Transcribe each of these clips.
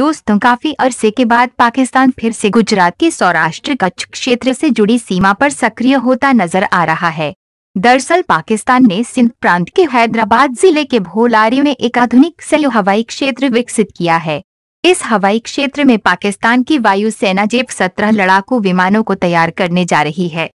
दोस्तों काफी अरसे के बाद पाकिस्तान फिर से गुजरात के सौराष्ट्र कच्छ क्षेत्र से जुड़ी सीमा पर सक्रिय होता नजर आ रहा है दरअसल पाकिस्तान ने सिंध प्रांत के हैदराबाद जिले के भोलारी में एक आधुनिक सैन्य हवाई क्षेत्र विकसित किया है इस हवाई क्षेत्र में पाकिस्तान की वायुसेना जेब सत्रह लड़ाकू विमानों को तैयार करने जा रही है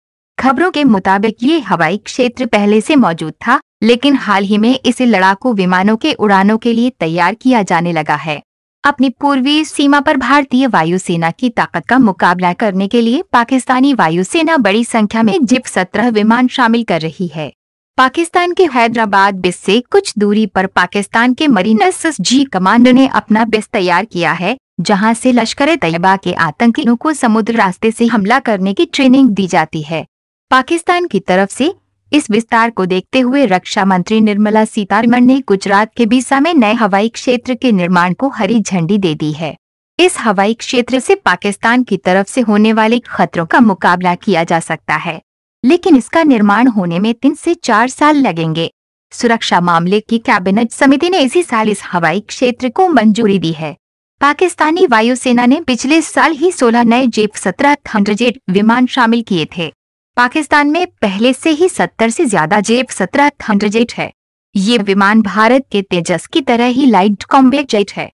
खबरों के मुताबिक ये हवाई क्षेत्र पहले से मौजूद था लेकिन हाल ही में इसे लड़ाकू विमानों के उड़ानों के लिए तैयार किया जाने लगा है अपनी पूर्वी सीमा पर भारतीय वायुसेना की ताकत का मुकाबला करने के लिए पाकिस्तानी वायुसेना बड़ी संख्या में जिप सत्रह विमान शामिल कर रही है पाकिस्तान के हैदराबाद बिस से कुछ दूरी पर पाकिस्तान के मरीनस जी कमांडर ने अपना बिस तैयार किया है जहां से लश्कर तैयबा के आतंकियों को समुद्र रास्ते से हमला करने की ट्रेनिंग दी जाती है पाकिस्तान की तरफ से इस विस्तार को देखते हुए रक्षा मंत्री निर्मला सीतारमण ने गुजरात के बीसा में नए हवाई क्षेत्र के निर्माण को हरी झंडी दे दी है इस हवाई क्षेत्र से पाकिस्तान की तरफ से होने वाले खतरों का मुकाबला किया जा सकता है लेकिन इसका निर्माण होने में तीन से चार साल लगेंगे सुरक्षा मामले की कैबिनेट समिति ने इसी साल इस हवाई क्षेत्र को मंजूरी दी है पाकिस्तानी वायुसेना ने पिछले साल ही 16 नए जेप 17 थंडरजेट विमान शामिल किए थे पाकिस्तान में पहले से ही 70 से ज्यादा जेब सत्रह हंड्रेड जेट है ये विमान भारत के तेजस की तरह ही लाइट कॉम्बैट जेट है